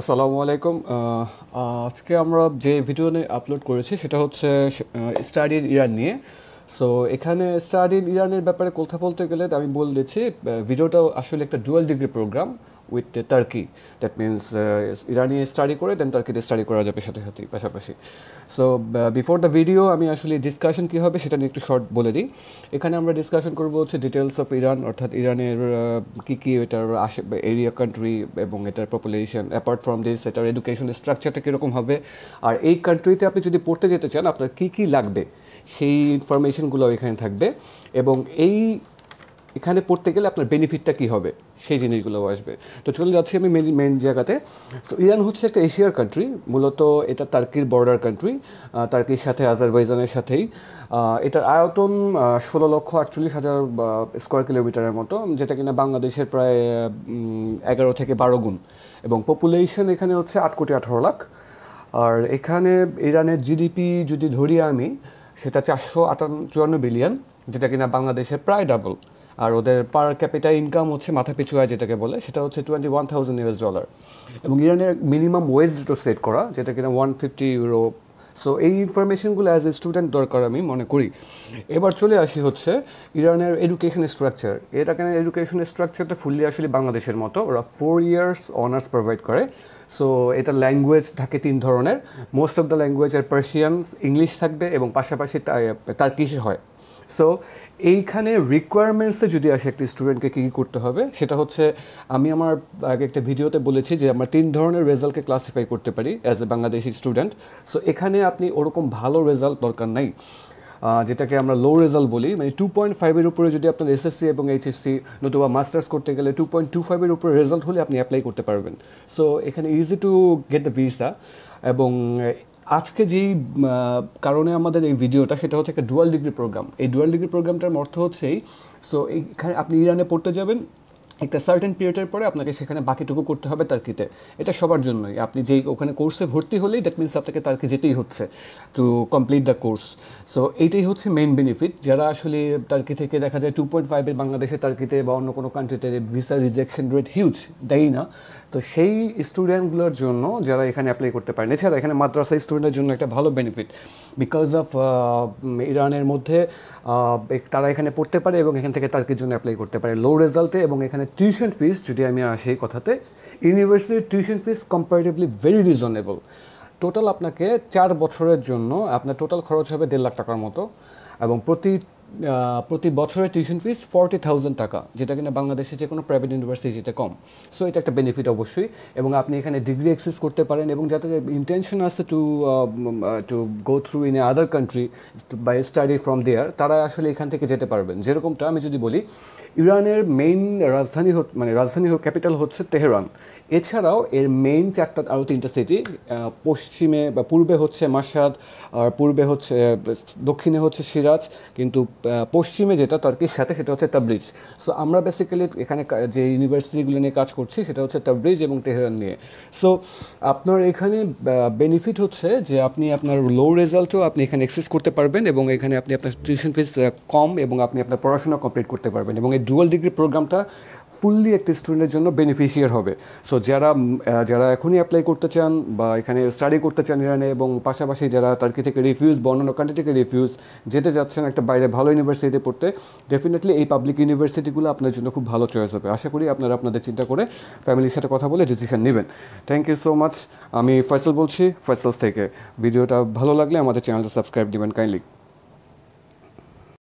আসসালামু আলাইকুম আজকে আমরা যে ভিডিও নিয়ে আপলোড করেছি সেটা হচ্ছে স্টাডি ইরান নিয়ে সো এখানে স্টাডি ইরানের ব্যাপারে কথা বলতে গেলে আমি বলে দিচ্ছি ভিডিওটা আসলে একটা dual degree program with Turkey that means ইরানি স্টাডি করে দেন টার্কিতে স্টাডি করা যাবে সাথে সাথে পাশাপাশি সো বিফোর দ্য ভিডিও আমি আসলে ডিসকাশন কী হবে সেটা নিয়ে একটু শর্ট বলে দিই এখানে আমরা ডিসকাশন করবো হচ্ছে ডিটেলস অফ ইরান অর্থাৎ ইরানের কী কী এটার আশে এরিয়া কান্ট্রি এবং এটার পপুলেশন অ্যাপার্ট ফ্রম দিস এটার এডুকেশন স্ট্রাকচারটা কীরকম হবে আর এই কান্ট্রিতে আপনি যদি পড়তে যেতে চান আপনার কী কী লাগবে সেই ইনফরমেশনগুলো এখানে থাকবে এবং এই এখানে পড়তে গেলে আপনার বেনিফিটটা কী হবে সেই জিনিসগুলো আসবে তো চলে যাচ্ছি আমি মেন মেন জায়গাতে তো ইরান হচ্ছে একটা এশিয়ার কান্ট্রি মূলত এটা তার্কির বর্ডার কান্ট্রি তার্কির সাথে আজারবাইজানের সাথেই এটার আয়তন ষোলো লক্ষ আটচল্লিশ হাজার স্কোয়ার কিলোমিটারের মতো যেটা কিনা বাংলাদেশের প্রায় এগারো থেকে বারো গুণ এবং পপুলেশন এখানে হচ্ছে আট কোটি আঠারো লাখ আর এখানে ইরানের জিডিপি যদি ধরি আমি সেটা চারশো আটান্ন চুয়ান্ন বিলিয়ন যেটা কিনা বাংলাদেশের প্রায় ডাবল আর ওদের পার ক্যাপিটাল ইনকাম হচ্ছে মাথা পিছু হয় যেটাকে বলে সেটা হচ্ছে twenty one thousand US dollar এবং ইরানের মিনিমাম ওয়েজ যেটা সেট করা যেটা কিনা ওয়ান ফিফটি ইউরো সো এই ইনফরমেশনগুলো অ্যাজ এ স্টুডেন্ট দরকার আমি মনে করি এবার চলে আসি হচ্ছে ইরানের এডুকেশন স্ট্রাকচার এটা কেন এডুকেশন স্ট্রাকচারটা ফুললি আসলে বাংলাদেশের মতো ওরা ফোর ইয়ার্স অনার্স প্রোভাইড করে সো এটা ল্যাঙ্গুয়েজ থাকে তিন ধরনের most of the language Persian English থাকবে এবং পাশাপাশি তার্কিশ হয় সো এইখানে রিকোয়ারমেন্টসে যদি আসে একটি স্টুডেন্টকে কী কী করতে হবে সেটা হচ্ছে আমি আমার আগে একটা ভিডিওতে বলেছি যে আমরা তিন ধরনের রেজাল্টকে ক্লাসিফাই করতে পারি as a Bangladeshi student so এখানে আপনি ওরকম ভালো রেজাল্ট দরকার নাই যেটাকে আমরা লো রেজাল্ট বলি মানে টু পয়েন্ট ফাইভের উপরে যদি আপনার এসএসসি এবং এইচএসসি নতুবা মাস্টার্স করতে গেলে টু পয়েন্ট টু ফাইভের উপরে রেজাল্ট হলে আপনি অ্যাপ্লাই করতে পারবেন সো এখানে easy to get the visa এবং আজকে যেই কারণে আমাদের এই ভিডিওটা সেটা হচ্ছে একটা ডুয়াল ডিগ্রি প্রোগ্রাম এই ডুয়াল ডিগ্রি প্রোগ্রামটার অর্থ হচ্ছেই সো এইখানে আপনি ইরানে পড়তে যাবেন একটা সার্টেন পিরিয়ডের পরে আপনাকে সেখানে বাকিটুকু করতে হবে তার্কিতে এটা সবার জন্যই আপনি যেই ওখানে কোর্সে ভর্তি হলেই দ্যাট মিনস আপনাকে তার্কি যেতেই হচ্ছে to complete the course so এইটাই হচ্ছে মেইন বেনিফিট যারা আসলে তার্কি থেকে দেখা যায় টু পয়েন্ট ফাইভের বাংলাদেশে তার্কিতে বা অন্য কোনো কান্ট্রিতে ভিসা রিজেকশন রেট হিউজ দেয় না তো সেই স্টুডেন্টগুলোর জন্য যারা এখানে অ্যাপ্লাই করতে পারেন এছাড়া এখানে মাদ্রাসা স্টুডেন্টের জন্য একটা ভালো বেনিফিট বিকজ অফ ইরানের মধ্যে তারা এখানে পড়তে পারে এবং এখান থেকে তার্কির জন্য অ্যাপ্লাই করতে পারে লো রেজাল্টে এবং এখানে টিউশন ফিজ যদি আমি আসি কথাতে ইউনিভার্সিটির tuition fee comparatively very reasonable total আপনাকে চার বছরের জন্য আপনার টোটাল খরচ হবে দেড় লাখ টাকার মতো এবং প্রতি প্রতি বছরের টিউশন ফিস ফর্টি থাউজেন্ড টাকা যেটা কিনা বাংলাদেশে যে কোনো প্রাইভেট ইউনিভার্সিটিতে কম সো এটা একটা বেনিফিট অবশ্যই এবং আপনি এখানে ডিগ্রি অ্যাক্সেস করতে পারেন এবং যাতে ইন্টেনশন আছে to to go through in a other country by study from there তারা আসলে এখান থেকে যেতে পারবেন যেরকমটা আমি যদি বলি ইরানের মেইন রাজধানী মানে রাজধানী ক্যাপিটাল হচ্ছে তেহরান এছাড়াও এর মেইন চারটা আরও তিনটা সিটি পশ্চিমে বা পূর্বে হচ্ছে মাসাদ আর পূর্বে হচ্ছে দক্ষিণে হচ্ছে সিরাজ কিন্তু পশ্চিমে যেটা তার্কির সাথে সেটা হচ্ছে তাবরিজ সো আমরা বেসিক্যালি এখানে যে ইউনিভার্সিটিগুলো নিয়ে কাজ করছি সেটা হচ্ছে তাবরিজ এবং তেহরান নিয়ে সো আপনার এখানে বেনিফিট হচ্ছে যে আপনি আপনার লো রেজাল্টও আপনি এখানে অ্যাক্সেস করতে পারবেন এবং এখানে আপনি আপনার টিউশন ফিস কম এবং আপনি আপনার পড়াশোনা কমপ্লিট করতে পারবেন এবং এই ডুয়াল ডিগ্রি প্রোগ্রামটা ফুললি একটি স্টুডেন্টের জন্য বেনিফিশিয়ার হবে সো যারা যারা এখনই অ্যাপ্লাই করতে চান বা এখানে স্টাডি করতে চান ইরানে এবং পাশাপাশি যারা টার্কি থেকে রিফিউজ বা অন্যান্য কান্ট্রি থেকে রিফিউজ যেতে যাচ্ছেন একটা বাইরে ভালো ইউনিভার্সিটিতে পড়তে ডেফিনেটলি এই পাবলিক ইউনিভার্সিটিগুলো আপনার জন্য খুব ভালো চয়েস হবে আশা করি আপনারা আপনাদের চিন্তা করে ফ্যামিলির সাথে কথা বলে ডিসিশন নেবেন থ্যাংক ইউ সো মাচ আমি ফয়সল বলছি ফয়সলস থেকে ভিডিওটা ভালো লাগলে আমাদের চ্যানেলটা সাবস্ক্রাইব দিবেন কাইন্ডলি